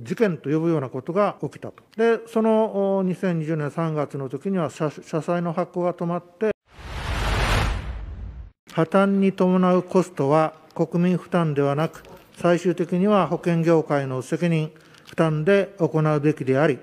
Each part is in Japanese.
事件と呼ぶようなことが起きたと。で、その2020年3月の時には社債の発行が止まって、破綻に伴うコストは国民負担ではなく、最終的には保険業界の責任、負担で行うべきであり、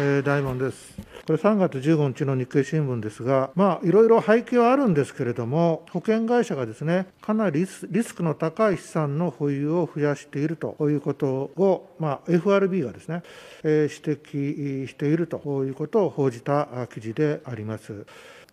えー、大門です。これ3月15日の日経新聞ですが、まあ、いろいろ背景はあるんですけれども、保険会社がですね、かなりリスクの高い資産の保有を増やしているということを、まあ、FRB がですね、指摘しているということを報じた記事であります。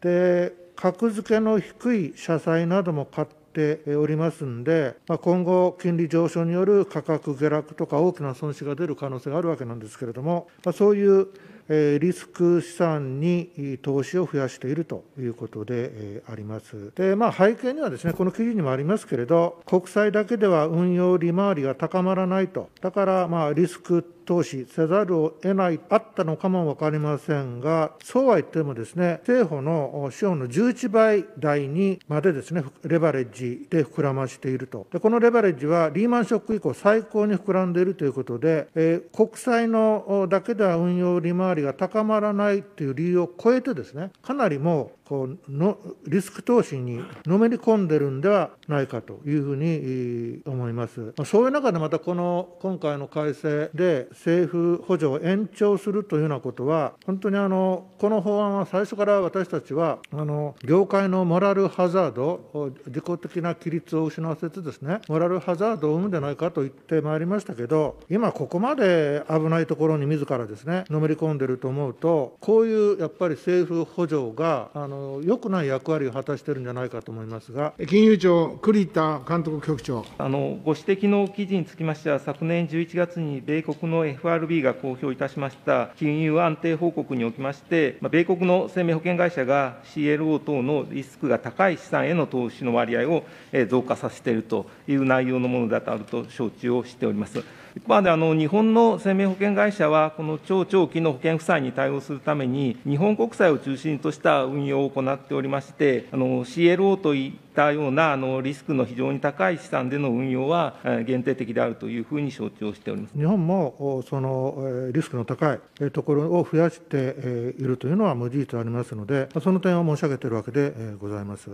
で格付けの低い社債なども買っておりますんで、まあ、今後、金利上昇による価格下落とか大きな損失が出る可能性があるわけなんですけれども、まあ、そういうリスク資産に投資を増やしているということであります。で、まあ、背景にはですね、この記事にもありますけれど、国債だけでは運用利回りが高まらないと、だからまあリスク投資せざるを得ない、あったのかも分かりませんが、そうは言ってもですね、政府の資本の11倍台にまでですね、レバレッジで膨らましていると。で、このレバレッジはリーマンショック以降最高に膨らんでいるということで、えー、国債のだけでは運用利回りが高まらないという理由を超えてですねかなりもうこうのリスク投資にのめり込んでるんではないかというふうに思います。そういう中でまたこの今回の改正で政府補助を延長するというようなことは、本当にあのこの法案は最初から私たちは、あの業界のモラルハザード、自己的な規律を失わせてですね、モラルハザードを生むんじゃないかと言ってまいりましたけど、今、ここまで危ないところに自らですね、のめり込んでると思うと、こういうやっぱり政府補助が、あのの良くない役割を果たしているんじゃないかと思いますが金融庁、栗田監督局長あの。ご指摘の記事につきましては、昨年11月に米国の FRB が公表いたしました金融安定報告におきまして、米国の生命保険会社が CLO 等のリスクが高い資産への投資の割合を増加させているという内容のものだとあると承知をしております。一方であの、日本の生命保険会社は、この超長期の保険負債に対応するために、日本国債を中心とした運用を行っておりまして、CLO といったようなあのリスクの非常に高い資産での運用は限定的であるというふうに承知をしております日本もそのリスクの高いところを増やしているというのは、無事実ありますので、その点を申し上げているわけでございます。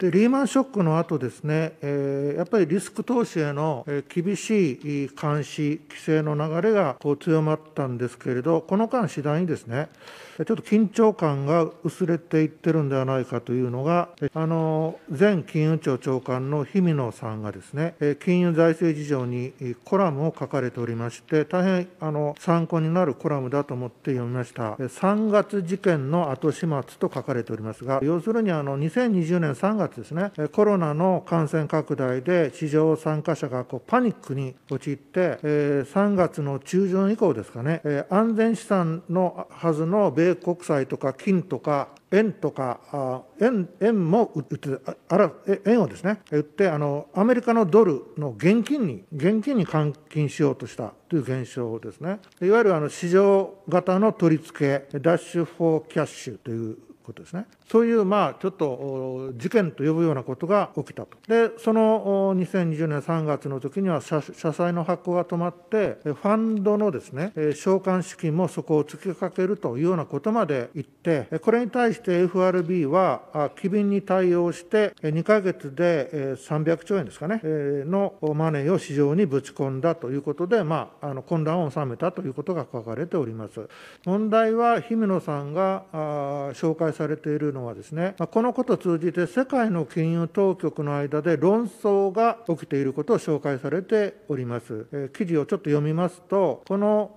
でリーマンショックの後ですね、えー、やっぱりリスク投資への厳しい監視、規制の流れがこう強まったんですけれど、この間、次第にですね、ちょっと緊張感が薄れていってるんではないかというのが、あの前金融庁長官の氷見野さんがですね、金融財政事情にコラムを書かれておりまして、大変あの参考になるコラムだと思って読みました。3月事件の後始末と書かれておりますが、要するにあの2020年3月ですね、コロナの感染拡大で市場参加者がこうパニックに陥って、え3月の中旬以降ですかね、え安全資産のはずの米国債とか金とか円とか、円円も売って、あら円をですね、売ってあの、アメリカのドルの現金に、現金に換金しようとしたという現象ですね。いわゆるあの市場型の取り付け、ダッシュ・フォー・キャッシュということですね。そういう、まあ、ちょっと事件と呼ぶようなことが起きたと。で、その2020年3月の時には社、債の発行が止まって、ファンドのですね、償還資金もそこを突きかけるというようなことまで言って、これに対して FRB は、機敏に対応して、2ヶ月で300兆円ですかね、のマネーを市場にぶち込んだということで、まあ、あの混乱を収めたということが書かれております。問題は、氷室さんが紹介されているののはですね、このことを通じて世界の金融当局の間で論争が起きていることを紹介されております。記事をちょっと読みますと、この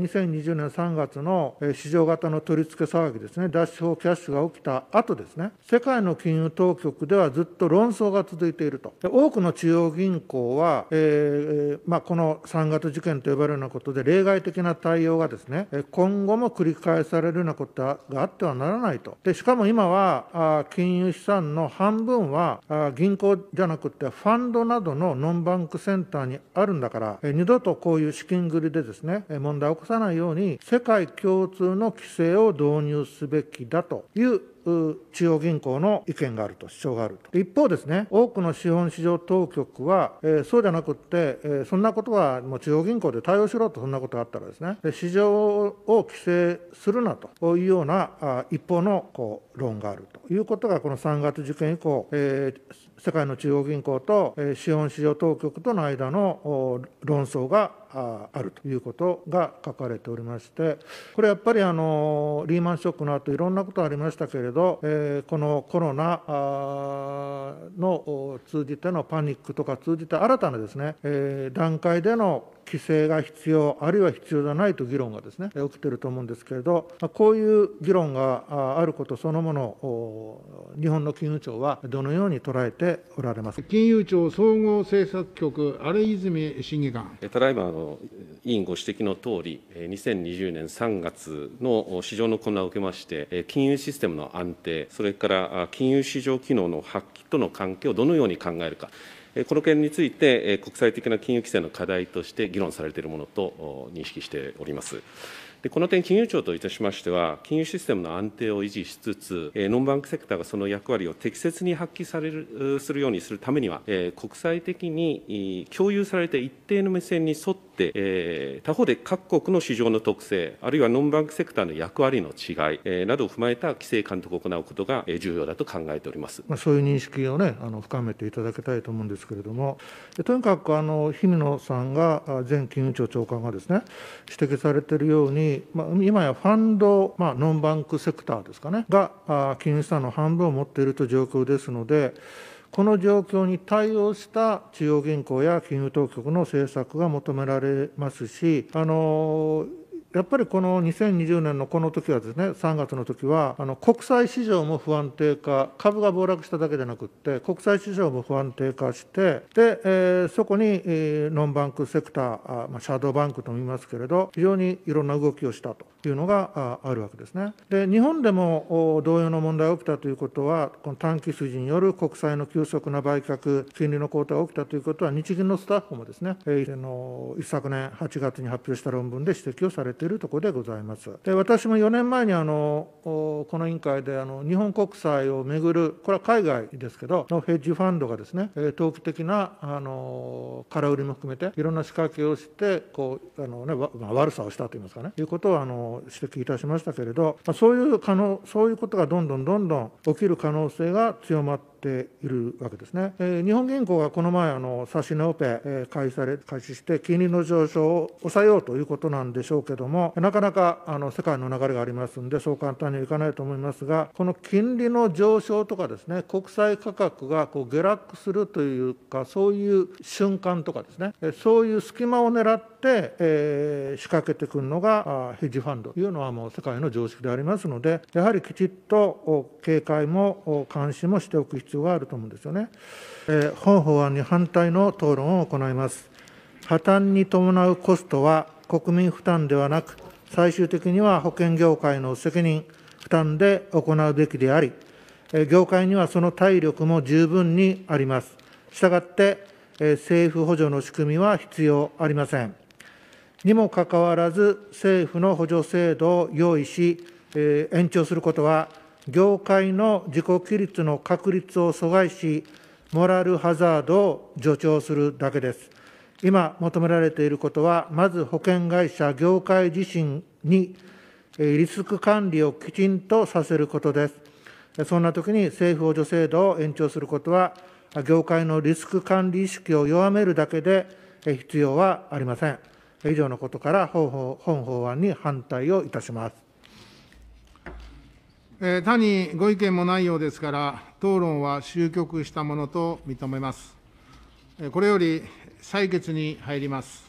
2020年3月の市場型の取り付け騒ぎですね、脱脂法キャッシュが起きた後ですね、世界の金融当局ではずっと論争が続いていると。多くの中央銀行は、えー、まあ、この3月事件と呼ばれるようなことで、例外的な対応がですね、今後も繰り返されるようなことがあってはならないと。でしかも今は金融資産の半分は銀行じゃなくてファンドなどのノンバンクセンターにあるんだから二度とこういう資金繰りでですね問題を起こさないように世界共通の規制を導入すべきだという中央銀行の意見があると主張があると一方ですね多くの資本市場当局は、えー、そうじゃなくって、えー、そんなことはもう中央銀行で対応しろとそんなことがあったらですね市場を規制するなというようなあ一方のこう論があるということが、この3月受験以降、えー、世界の中央銀行と、えー、資本市場当局との間の論争があるということが書かれておりまして、これやっぱりあのリーマンショックの後いろんなことありましたけれど、えー、このコロナの通じてのパニックとか通じて新たなですね、えー、段階での規制が必要、あるいは必要じゃないと議論がですね、起きていると思うんですけれど、こういう議論があることそのものを、日本の金融庁はどのように捉えておられます金融庁総合政策局、荒泉審議官。ただいま委員ご指摘のとおり、2020年3月の市場の混乱を受けまして、金融システムの安定、それから金融市場機能の発揮との関係をどのように考えるか。この件について、国際的な金融規制の課題として議論されているものと認識しております。でこの点、金融庁といたしましては、金融システムの安定を維持しつつ、ノンバンクセクターがその役割を適切に発揮されるするようにするためには、国際的に共有されて一定の目線に沿っ、えー、他方で各国の市場の特性、あるいはノンバンクセクターの役割の違い、えー、などを踏まえた規制監督を行うことが重要だと考えております、まあ、そういう認識を、ね、あの深めていただきたいと思うんですけれども、とにかくあの日野さんが、前金融庁長官がです、ね、指摘されているように、まあ、今やファンド、まあ、ノンバンクセクターですかね、が金融資産の半分を持っているという状況ですので、この状況に対応した中央銀行や金融当局の政策が求められますし、あのやっぱりこの2020年のこの時はですね、3月の時は、あの国際市場も不安定化、株が暴落しただけでなくって、国際市場も不安定化して、で、えー、そこに、えー、ノンバンクセクター、あまあ、シャドーバンクとも言いますけれど、非常にいろんな動きをしたと。というのがあるわけですね。で日本でも同様の問題が起きたということは、この短期筋による国債の急速な売却、金利の高騰が起きたということは、日銀のスタッフもですね、えー、の一昨年8月に発表した論文で指摘をされているところでございます。で私も4年前にあのこの委員会であの日本国債をめぐる、これは海外ですけど、のヘッジファンドがですね、投機的なあの空売りも含めて、いろんな仕掛けをして、こうあのね、悪さをしたといいますかね、いうことをあの指摘いたしましたけれど、そういう可能そういうことがどんどんどんどん起きる可能性が強まってっているわけですね。えー、日本銀行がこの前、あの指し値オペ、えー、開始され開始して、金利の上昇を抑えようということなんでしょうけども、なかなかあの世界の流れがありますんで、そう簡単にはいかないと思いますが、この金利の上昇とかですね、国債価格がこう下落するというか、そういう瞬間とかですね、そういう隙間を狙って、えー、仕掛けてくるのがヘッジファンドというのはもう世界の常識でありますので、やはりきちっと警戒も監視もしておく必必要があると思うんですよね。えー、本法案に反対の討論を行います。破綻に伴うコストは国民負担ではなく、最終的には保険業界の責任、負担で行うべきであり、え業界にはその体力も十分にあります。したがって、え政府補助の仕組みは必要ありません。にもかかわらず、政府の補助制度を用意し、え延長することは、業界の自己規律の確立を阻害し、モラルハザードを助長するだけです。今求められていることは、まず保険会社、業界自身にリスク管理をきちんとさせることです。そんなときに政府補助制度を延長することは、業界のリスク管理意識を弱めるだけで必要はありません。以上のことから本法案に反対をいたします。えー、他にご意見もないようですから、討論は終局したものと認めます。これより採決に入ります。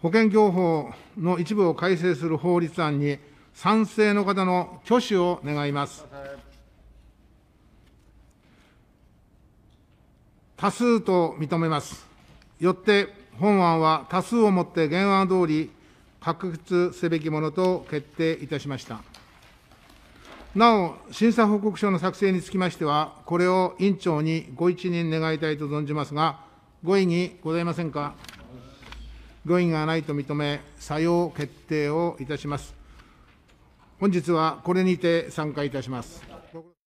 保険業法の一部を改正する法律案に、賛成の方の挙手を願います。多数と認めます。よって、本案は多数をもって原案通り、確立すべきものと決定いたしました。なお、審査報告書の作成につきましては、これを委員長にご一任願いたいと存じますが、ご異議ございませんか。ご異議がないと認め、採用決定をいたします。本日はこれにて参加いたします。